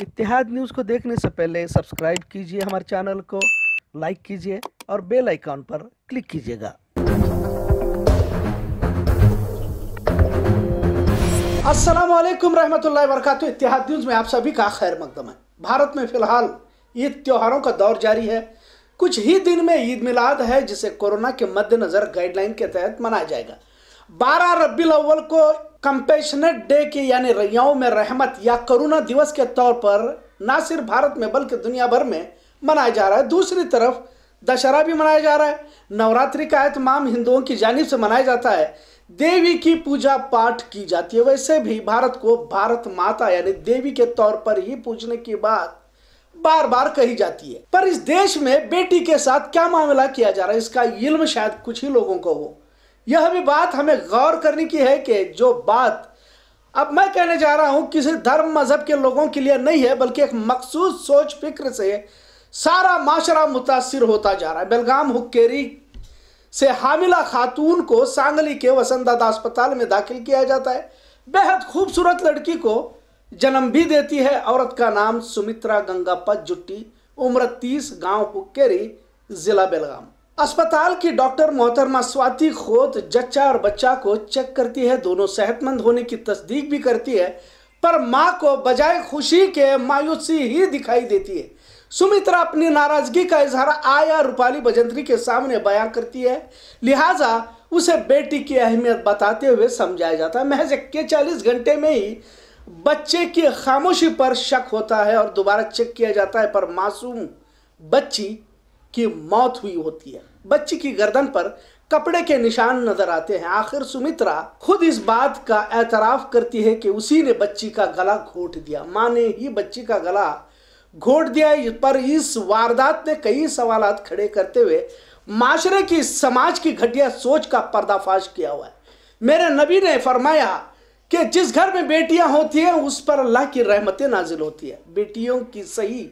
इतिहाद news को देखने से पहले सब्सक्राइब कीजिए हमारे चैनल को लाइक कीजिए और बेल आइकॉन पर क्लिक कीजिएगा अस्सलाम वालेकुम रहमतुल्लाहि वरकत इतिहाद न्यूज़ में आप सभी का खैर मकदम है भारत में फिलहाल ईद त्योहारों का दौर जारी है कुछ ही दिन में ईद मिलाद है जिसे कोरोना के मद्देनज़र गाइडलाइन के तहत मनाया जाएगा बारह रबी अव्वल को कंपेशनेट डे के यानी रैयाओं में रहमत या करुणा दिवस के तौर पर ना सिर्फ भारत में बल्कि दुनिया भर में मनाया जा रहा है दूसरी तरफ दशहरा भी मनाया जा रहा है नवरात्रि का एहतमाम हिंदुओं की जानब से मनाया जाता है देवी की पूजा पाठ की जाती है वैसे भी भारत को भारत माता यानी देवी के तौर पर ही पूजने की बात बार बार कही जाती है पर इस देश में बेटी के साथ क्या मामला किया जा रहा है इसका इल्म शायद कुछ ही लोगों को हो यह भी बात हमें गौर करने की है कि जो बात अब मैं कहने जा रहा हूँ किसी धर्म मजहब के लोगों के लिए नहीं है बल्कि एक मखसूस सोच फिक्र से सारा माशरा मुतासर होता जा रहा है बेलगाम हुक्केरी से हामिला खातून को सांगली के वसंतदादा अस्पताल में दाखिल किया जाता है बेहद खूबसूरत लड़की को जन्म भी देती है औरत का नाम सुमित्रा गंगापत जुट्टी उम्र तीस गांव हुक्केरी ज़िला बेलगाम अस्पताल की डॉक्टर मोहतरमा स्वाति खोत जच्चा और बच्चा को चेक करती है दोनों सेहतमंद होने की तस्दीक भी करती है पर माँ को बजाय खुशी के मायूसी ही दिखाई देती है सुमित्रा अपनी नाराजगी का इजहार आया रूपाली बजंतरी के सामने बयां करती है लिहाजा उसे बेटी की अहमियत बताते हुए समझाया जाता है महज इक्के चालीस घंटे में ही बच्चे की खामोशी पर शक होता है और दोबारा चेक किया जाता है पर मासूम बच्ची की मौत हुई होती है बच्ची की गर्दन पर कपड़े के निशान नजर आते हैं आखिर सुमित्रा खुद इस बात का एतराफ करती है कि उसी ने बच्ची का गला घोट दिया माँ ने ही बच्ची का गला घोट दिया पर इस वारदात ने कई सवाल खड़े करते हुए माशरे की समाज की घटिया सोच का पर्दाफाश किया हुआ है मेरे नबी ने फरमाया कि जिस घर में बेटियां होती हैं उस पर अल्लाह की रहमतें नाजिल होती है बेटियों की सही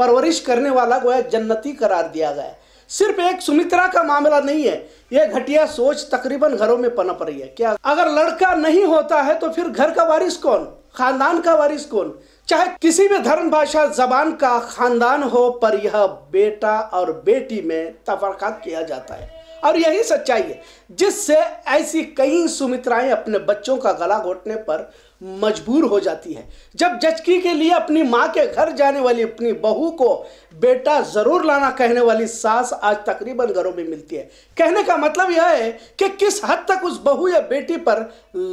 परवरिश करने वाला गोया जन्नती करार दिया गया है सिर्फ एक सुमित्रा का मामला नहीं है यह घटिया सोच तकरीबन घरों में पनप रही है क्या अगर लड़का नहीं होता है तो फिर घर का वारिस कौन खानदान का वारिस कौन चाहे किसी भी धर्म भाषा जबान का खानदान हो पर यह बेटा और बेटी में तफरका किया जाता है और यही सच्चाई है जिससे ऐसी कई सुमित्राएं अपने बच्चों का गला घोटने पर मजबूर हो जाती है जब जचकी के लिए अपनी माँ के घर जाने वाली अपनी बहू को बेटा ज़रूर लाना कहने वाली सास आज तकरीबन घरों में मिलती है कहने का मतलब यह है कि किस हद तक उस बहू या बेटी पर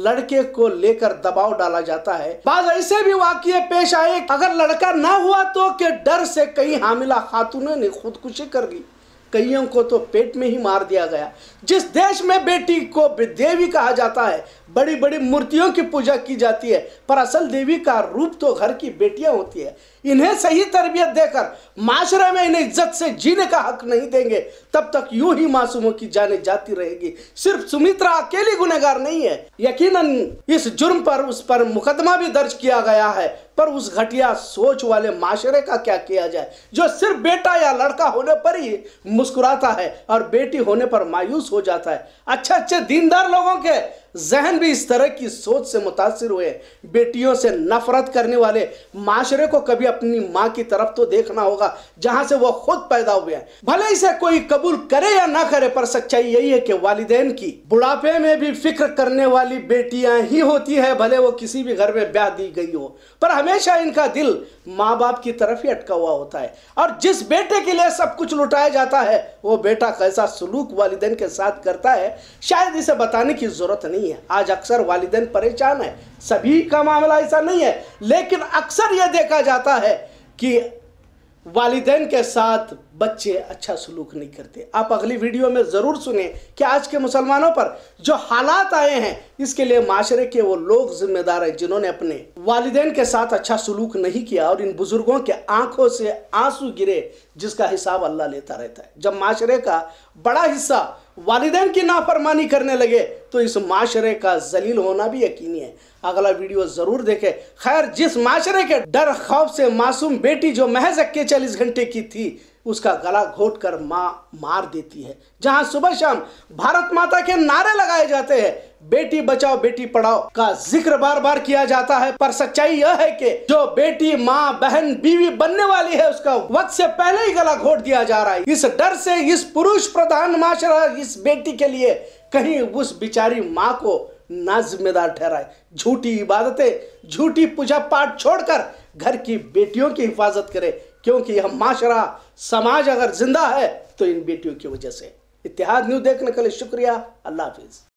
लड़के को लेकर दबाव डाला जाता है बाद ऐसे भी वाक्य पेश आए अगर लड़का ना हुआ तो के डर से कई हामिला खातूनों ने खुदकुशी कर ली कईयों को तो पेट में ही मार दिया गया जिस देश में बेटी को देवी कहा जाता है बड़ी बड़ी मूर्तियों की पूजा की जाती है पर असल देवी का रूप तो घर की बेटियां होती है इन्हें सही तरबियत देकर माशरे में इन्हें इज्जत से जीने का हक नहीं देंगे तब तक यूं ही मासूमों की जाने जाती रहेगी सिर्फ सुमित्रा अकेली गुनहगार नहीं है यकीनन इस जुर्म पर उस पर मुकदमा भी दर्ज किया गया है पर उस घटिया सोच वाले माशरे का क्या किया जाए जो सिर्फ बेटा या लड़का होने पर ही मुस्कुराता है और बेटी होने पर मायूस हो जाता है अच्छे अच्छे दीनदार लोगों के जहन भी इस तरह की सोच से मुतासर हुए बेटियों से नफरत करने वाले माशरे को कभी अपनी माँ की तरफ तो देखना होगा जहां से वह खुद पैदा हुए हैं भले इसे कोई कबूल करे या ना करे पर सच्चाई यही है कि वालिदेन की बुढ़ापे में भी फिक्र करने वाली बेटियां ही होती है भले वो किसी भी घर में ब्याह दी गई हो पर हमेशा इनका दिल माँ बाप की तरफ ही अटका हुआ होता है और जिस बेटे के लिए सब कुछ लुटाया जाता है वो बेटा कैसा सलूक वालिदेन के साथ करता है शायद इसे बताने की जरूरत नहीं नहीं है आज अक्सर वालदेन परेशान है सभी का मामला ऐसा नहीं है लेकिन अक्सर यह देखा जाता है कि वालदेन के साथ बच्चे अच्छा सलूक नहीं करते आप अगली वीडियो में ज़रूर सुने कि आज के मुसलमानों पर जो हालात आए हैं इसके लिए माशरे के वो लोग जिम्मेदार हैं जिन्होंने अपने वालदेन के साथ अच्छा सलूक नहीं किया और इन बुज़ुर्गों के आंखों से आंसू गिरे जिसका हिसाब अल्लाह लेता रहता है जब माशरे का बड़ा हिस्सा वालदेन की नाफरमानी करने लगे तो इस माशरे का जलील होना भी यकीनी है अगला वीडियो ज़रूर देखें खैर जिस माशरे के डर खौफ से मासूम बेटी जो महज अक्के चालीस घंटे की थी उसका गला घोट कर माँ मार देती है जहां सुबह शाम भारत माता के नारे लगाए जाते हैं बेटी बचाओ बेटी पढ़ाओ का जिक्र बार बार किया जाता है पर सच्चाई यह है कि जो बेटी माँ बहन बीवी बनने वाली है उसका वक्त से पहले ही गला घोट दिया जा रहा है इस डर से इस पुरुष प्रधान माशरा इस बेटी के लिए कहीं उस बिचारी माँ को ना जिम्मेदार ठहराए झूठी इबादतें झूठी पूजा पाठ छोड़कर घर की बेटियों की हिफाजत करे क्योंकि हम माशरा समाज अगर जिंदा है तो इन बेटियों की वजह से इतिहाद न्यूज देखने के लिए शुक्रिया अल्लाह हाफिज़